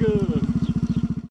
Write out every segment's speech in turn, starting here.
Wege.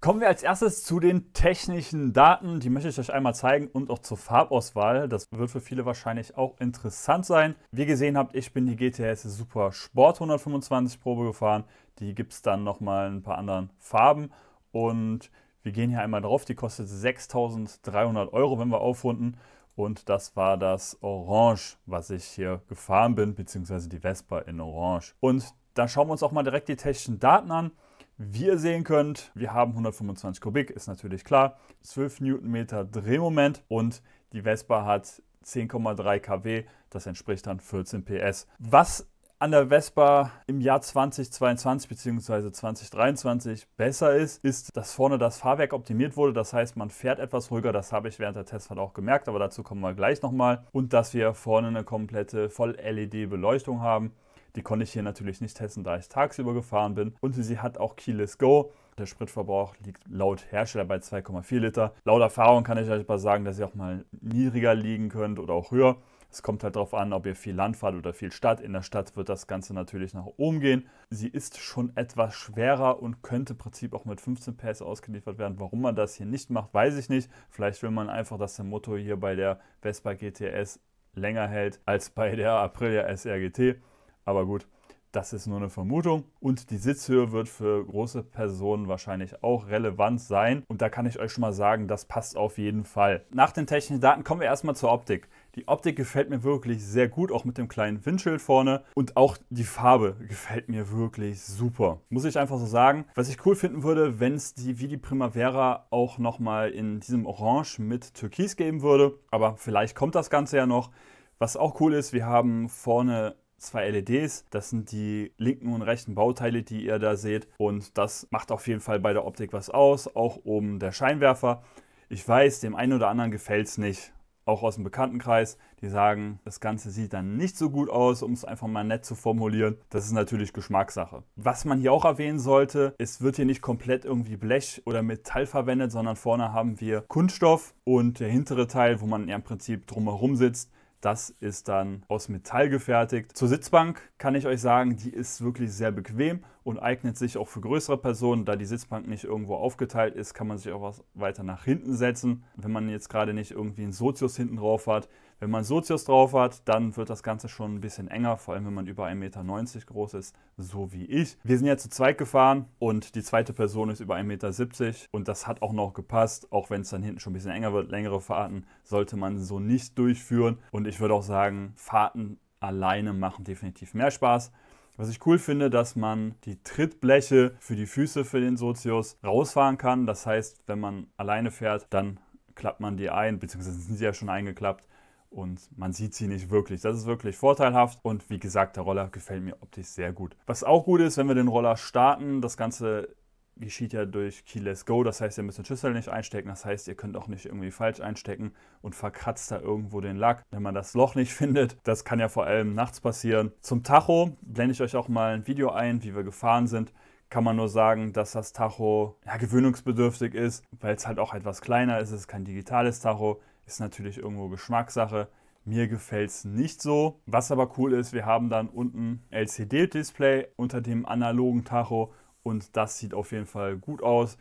Kommen wir als erstes zu den technischen Daten. Die möchte ich euch einmal zeigen und auch zur Farbauswahl. Das wird für viele wahrscheinlich auch interessant sein. Wie gesehen habt, ich bin die GTS Super Sport 125 Probe gefahren. Die gibt es dann nochmal in ein paar anderen Farben. Und wir gehen hier einmal drauf. Die kostet 6300 Euro, wenn wir aufrunden. Und das war das Orange, was ich hier gefahren bin, beziehungsweise die Vespa in Orange. Und da schauen wir uns auch mal direkt die technischen Daten an. Wie ihr sehen könnt, wir haben 125 Kubik, ist natürlich klar, 12 Newtonmeter Drehmoment und die Vespa hat 10,3 kW, das entspricht dann 14 PS. Was an der Vespa im Jahr 2022 bzw. 2023 besser ist, ist, dass vorne das Fahrwerk optimiert wurde. Das heißt, man fährt etwas ruhiger. Das habe ich während der Testfahrt auch gemerkt, aber dazu kommen wir gleich nochmal. Und dass wir vorne eine komplette Voll-LED-Beleuchtung haben. Die konnte ich hier natürlich nicht testen, da ich tagsüber gefahren bin. Und sie hat auch Keyless Go. Der Spritverbrauch liegt laut Hersteller bei 2,4 Liter. Laut Erfahrung kann ich euch aber sagen, dass ihr auch mal niedriger liegen könnt oder auch höher. Es kommt halt darauf an, ob ihr viel Land fahrt oder viel Stadt. In der Stadt wird das Ganze natürlich nach oben gehen. Sie ist schon etwas schwerer und könnte im Prinzip auch mit 15 PS ausgeliefert werden. Warum man das hier nicht macht, weiß ich nicht. Vielleicht will man einfach, dass der Motor hier bei der Vespa GTS länger hält als bei der Aprilia SRGT. Aber gut, das ist nur eine Vermutung. Und die Sitzhöhe wird für große Personen wahrscheinlich auch relevant sein. Und da kann ich euch schon mal sagen, das passt auf jeden Fall. Nach den technischen Daten kommen wir erstmal zur Optik. Die Optik gefällt mir wirklich sehr gut, auch mit dem kleinen Windschild vorne. Und auch die Farbe gefällt mir wirklich super. Muss ich einfach so sagen. Was ich cool finden würde, wenn es die Vidi Primavera auch nochmal in diesem Orange mit Türkis geben würde. Aber vielleicht kommt das Ganze ja noch. Was auch cool ist, wir haben vorne zwei LEDs. Das sind die linken und rechten Bauteile, die ihr da seht. Und das macht auf jeden Fall bei der Optik was aus. Auch oben der Scheinwerfer. Ich weiß, dem einen oder anderen gefällt es nicht. Auch aus dem Bekanntenkreis, die sagen, das Ganze sieht dann nicht so gut aus, um es einfach mal nett zu formulieren. Das ist natürlich Geschmackssache. Was man hier auch erwähnen sollte, es wird hier nicht komplett irgendwie Blech oder Metall verwendet, sondern vorne haben wir Kunststoff und der hintere Teil, wo man ja im Prinzip drumherum sitzt, das ist dann aus Metall gefertigt. Zur Sitzbank kann ich euch sagen, die ist wirklich sehr bequem und eignet sich auch für größere Personen. Da die Sitzbank nicht irgendwo aufgeteilt ist, kann man sich auch was weiter nach hinten setzen. Wenn man jetzt gerade nicht irgendwie einen Sozius hinten drauf hat, wenn man Sozius drauf hat, dann wird das Ganze schon ein bisschen enger, vor allem wenn man über 1,90 Meter groß ist, so wie ich. Wir sind ja zu zweit gefahren und die zweite Person ist über 1,70 Meter und das hat auch noch gepasst, auch wenn es dann hinten schon ein bisschen enger wird. Längere Fahrten sollte man so nicht durchführen und ich würde auch sagen, Fahrten alleine machen definitiv mehr Spaß. Was ich cool finde, dass man die Trittbleche für die Füße für den Sozius rausfahren kann. Das heißt, wenn man alleine fährt, dann klappt man die ein, beziehungsweise sind sie ja schon eingeklappt und man sieht sie nicht wirklich. Das ist wirklich vorteilhaft und wie gesagt, der Roller gefällt mir optisch sehr gut. Was auch gut ist, wenn wir den Roller starten, das Ganze geschieht ja durch Keyless Go, das heißt, ihr müsst den Schlüssel nicht einstecken, das heißt, ihr könnt auch nicht irgendwie falsch einstecken und verkratzt da irgendwo den Lack, wenn man das Loch nicht findet. Das kann ja vor allem nachts passieren. Zum Tacho blende ich euch auch mal ein Video ein, wie wir gefahren sind. Kann man nur sagen, dass das Tacho ja, gewöhnungsbedürftig ist, weil es halt auch etwas kleiner ist. Es ist kein digitales Tacho. Ist natürlich irgendwo Geschmackssache. Mir gefällt es nicht so. Was aber cool ist, wir haben dann unten LCD-Display unter dem analogen Tacho und das sieht auf jeden Fall gut aus.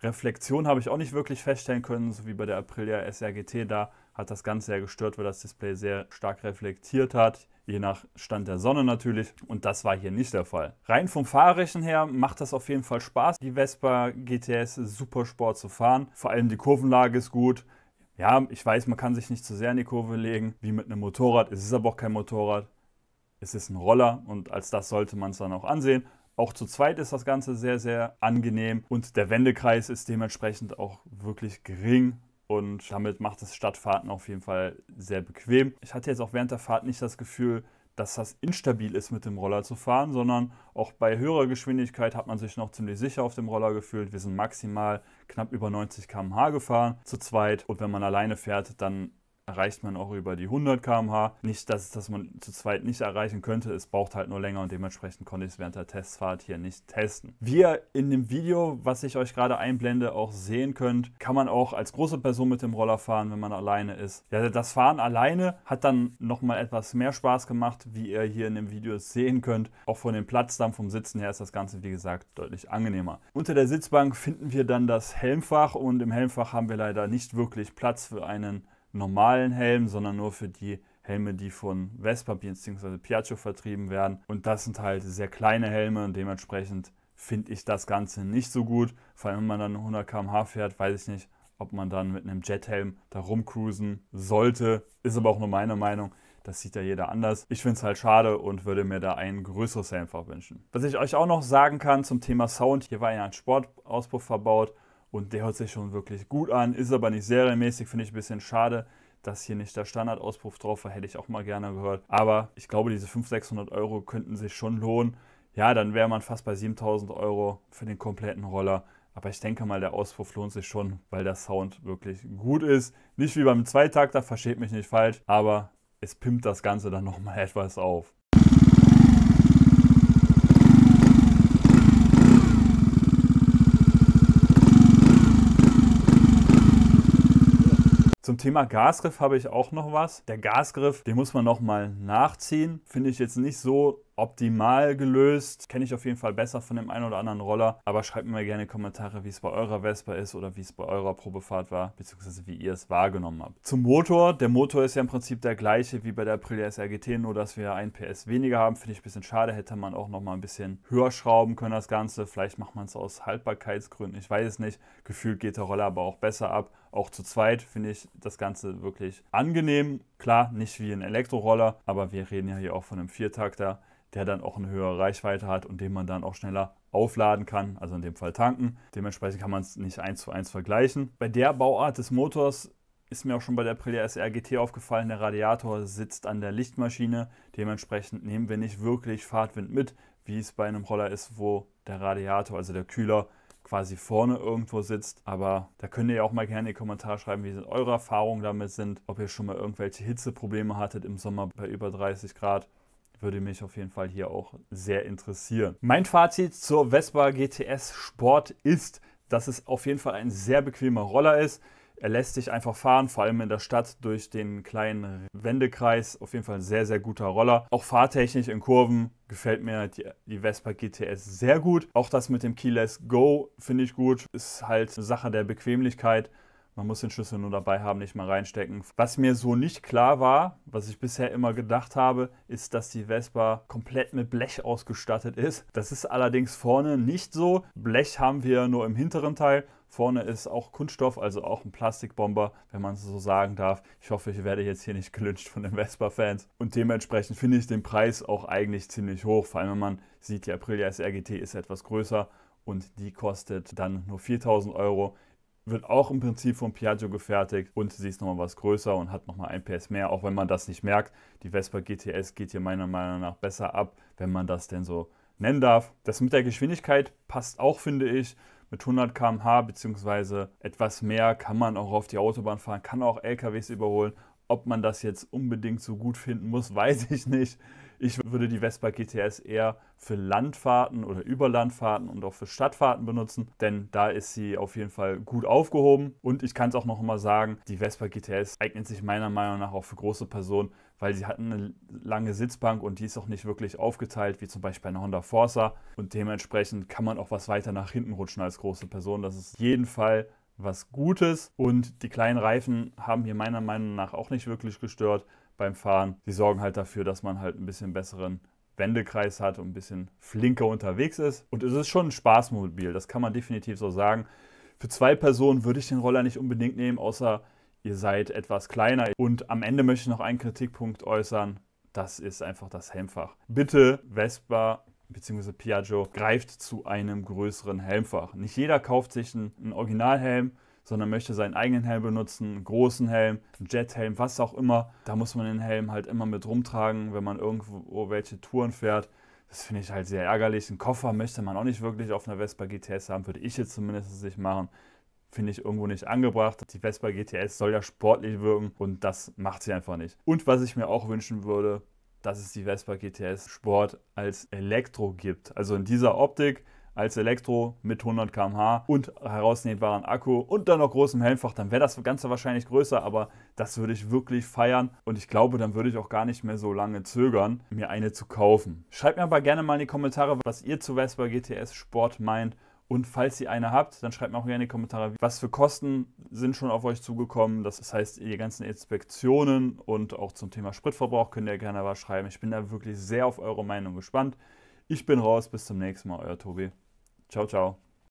Reflexion habe ich auch nicht wirklich feststellen können, so wie bei der Aprilia SRGT. Da hat das Ganze sehr gestört, weil das Display sehr stark reflektiert hat, je nach Stand der Sonne natürlich. Und das war hier nicht der Fall. Rein vom Fahrrechen her macht das auf jeden Fall Spaß, die Vespa GTS Supersport zu fahren. Vor allem die Kurvenlage ist gut. Ja, ich weiß, man kann sich nicht zu sehr in die Kurve legen, wie mit einem Motorrad. Es ist aber auch kein Motorrad. Es ist ein Roller und als das sollte man es dann auch ansehen. Auch zu zweit ist das Ganze sehr, sehr angenehm und der Wendekreis ist dementsprechend auch wirklich gering und damit macht es Stadtfahrten auf jeden Fall sehr bequem. Ich hatte jetzt auch während der Fahrt nicht das Gefühl, dass das instabil ist, mit dem Roller zu fahren, sondern auch bei höherer Geschwindigkeit hat man sich noch ziemlich sicher auf dem Roller gefühlt. Wir sind maximal knapp über 90 km/h gefahren zu zweit und wenn man alleine fährt, dann erreicht man auch über die 100 km/h. Nicht, dass das man zu zweit nicht erreichen könnte, es braucht halt nur länger und dementsprechend konnte ich es während der Testfahrt hier nicht testen. Wie ihr in dem Video, was ich euch gerade einblende, auch sehen könnt, kann man auch als große Person mit dem Roller fahren, wenn man alleine ist. Ja, das Fahren alleine hat dann nochmal etwas mehr Spaß gemacht, wie ihr hier in dem Video sehen könnt. Auch von dem Platz dann vom Sitzen her ist das Ganze, wie gesagt, deutlich angenehmer. Unter der Sitzbank finden wir dann das Helmfach und im Helmfach haben wir leider nicht wirklich Platz für einen normalen Helm, sondern nur für die Helme, die von Vespa bzw. Piaggio vertrieben werden. Und das sind halt sehr kleine Helme und dementsprechend finde ich das Ganze nicht so gut. Vor allem, wenn man dann 100 km/h fährt, weiß ich nicht, ob man dann mit einem Jethelm da rumcruisen sollte. Ist aber auch nur meine Meinung. Das sieht ja jeder anders. Ich finde es halt schade und würde mir da ein größeres Helmfach wünschen. Was ich euch auch noch sagen kann zum Thema Sound, hier war ja ein Sportauspuff verbaut. Und der hört sich schon wirklich gut an, ist aber nicht serienmäßig, finde ich ein bisschen schade dass hier nicht der Standardauspuff drauf war, hätte ich auch mal gerne gehört. Aber ich glaube, diese 500, 600 Euro könnten sich schon lohnen. Ja, dann wäre man fast bei 7000 Euro für den kompletten Roller. Aber ich denke mal, der Auspuff lohnt sich schon, weil der Sound wirklich gut ist. Nicht wie beim Zweitakter, versteht mich nicht falsch, aber es pimmt das Ganze dann nochmal etwas auf. Zum Thema Gasgriff habe ich auch noch was. Der Gasgriff, den muss man nochmal nachziehen. Finde ich jetzt nicht so optimal gelöst. Kenne ich auf jeden Fall besser von dem einen oder anderen Roller. Aber schreibt mir mal gerne Kommentare, wie es bei eurer Vespa ist oder wie es bei eurer Probefahrt war, beziehungsweise wie ihr es wahrgenommen habt. Zum Motor. Der Motor ist ja im Prinzip der gleiche wie bei der Aprilia SRGT, nur dass wir ein PS weniger haben. Finde ich ein bisschen schade. Hätte man auch noch mal ein bisschen höher schrauben können, das Ganze. Vielleicht macht man es aus Haltbarkeitsgründen. Ich weiß es nicht. Gefühlt geht der Roller aber auch besser ab. Auch zu zweit finde ich das Ganze wirklich angenehm. Klar, nicht wie ein Elektroroller, aber wir reden ja hier auch von einem Viertakter der dann auch eine höhere Reichweite hat und den man dann auch schneller aufladen kann, also in dem Fall tanken. Dementsprechend kann man es nicht eins zu eins vergleichen. Bei der Bauart des Motors ist mir auch schon bei der Aprilia SR GT aufgefallen, der Radiator sitzt an der Lichtmaschine. Dementsprechend nehmen wir nicht wirklich Fahrtwind mit, wie es bei einem Roller ist, wo der Radiator, also der Kühler, quasi vorne irgendwo sitzt. Aber da könnt ihr ja auch mal gerne in die Kommentare schreiben, wie eure Erfahrungen damit sind, ob ihr schon mal irgendwelche Hitzeprobleme hattet im Sommer bei über 30 Grad würde mich auf jeden Fall hier auch sehr interessieren. Mein Fazit zur Vespa GTS Sport ist, dass es auf jeden Fall ein sehr bequemer Roller ist. Er lässt sich einfach fahren, vor allem in der Stadt durch den kleinen Wendekreis. Auf jeden Fall ein sehr, sehr guter Roller. Auch fahrtechnisch in Kurven gefällt mir die, die Vespa GTS sehr gut. Auch das mit dem Keyless Go finde ich gut. Ist halt eine Sache der Bequemlichkeit. Man muss den Schlüssel nur dabei haben, nicht mal reinstecken. Was mir so nicht klar war, was ich bisher immer gedacht habe, ist, dass die Vespa komplett mit Blech ausgestattet ist. Das ist allerdings vorne nicht so. Blech haben wir nur im hinteren Teil. Vorne ist auch Kunststoff, also auch ein Plastikbomber, wenn man es so sagen darf. Ich hoffe, ich werde jetzt hier nicht gelünscht von den Vespa-Fans. Und dementsprechend finde ich den Preis auch eigentlich ziemlich hoch. Vor allem, wenn man sieht, die Aprilia SRGT ist etwas größer und die kostet dann nur 4000 Euro wird auch im Prinzip von Piaggio gefertigt und sie ist nochmal was größer und hat nochmal ein PS mehr, auch wenn man das nicht merkt. Die Vespa GTS geht hier meiner Meinung nach besser ab, wenn man das denn so nennen darf. Das mit der Geschwindigkeit passt auch, finde ich. Mit 100 km/h bzw. etwas mehr kann man auch auf die Autobahn fahren, kann auch LKWs überholen. Ob man das jetzt unbedingt so gut finden muss, weiß ich nicht. Ich würde die Vespa GTS eher für Landfahrten oder Überlandfahrten und auch für Stadtfahrten benutzen, denn da ist sie auf jeden Fall gut aufgehoben. Und ich kann es auch noch mal sagen, die Vespa GTS eignet sich meiner Meinung nach auch für große Personen, weil sie hat eine lange Sitzbank und die ist auch nicht wirklich aufgeteilt, wie zum Beispiel eine Honda Forza. Und dementsprechend kann man auch was weiter nach hinten rutschen als große Person. Das ist jeden Fall was Gutes. Und die kleinen Reifen haben hier meiner Meinung nach auch nicht wirklich gestört beim Fahren. Sie sorgen halt dafür, dass man halt ein bisschen besseren Wendekreis hat und ein bisschen flinker unterwegs ist. Und es ist schon ein Spaßmobil, das kann man definitiv so sagen. Für zwei Personen würde ich den Roller nicht unbedingt nehmen, außer ihr seid etwas kleiner. Und am Ende möchte ich noch einen Kritikpunkt äußern. Das ist einfach das Helmfach. Bitte Vespa bzw. Piaggio greift zu einem größeren Helmfach. Nicht jeder kauft sich einen Originalhelm sondern möchte seinen eigenen Helm benutzen, einen großen Helm, einen Jethelm, was auch immer. Da muss man den Helm halt immer mit rumtragen, wenn man irgendwo welche Touren fährt. Das finde ich halt sehr ärgerlich. Einen Koffer möchte man auch nicht wirklich auf einer Vespa GTS haben, würde ich jetzt zumindest nicht machen finde ich irgendwo nicht angebracht. Die Vespa GTS soll ja sportlich wirken und das macht sie einfach nicht. Und was ich mir auch wünschen würde, dass es die Vespa GTS Sport als Elektro gibt. Also in dieser Optik, als Elektro mit 100 km/h und herausnehmbaren Akku und dann noch großem Helmfach, dann wäre das Ganze wahrscheinlich größer, aber das würde ich wirklich feiern und ich glaube, dann würde ich auch gar nicht mehr so lange zögern, mir eine zu kaufen. Schreibt mir aber gerne mal in die Kommentare, was ihr zu Vespa GTS Sport meint. Und falls ihr eine habt, dann schreibt mir auch gerne in die Kommentare, was für Kosten sind schon auf euch zugekommen. Das heißt, die ganzen Inspektionen und auch zum Thema Spritverbrauch könnt ihr gerne was schreiben. Ich bin da wirklich sehr auf eure Meinung gespannt. Ich bin raus, bis zum nächsten Mal, euer Tobi. Ciao, ciao.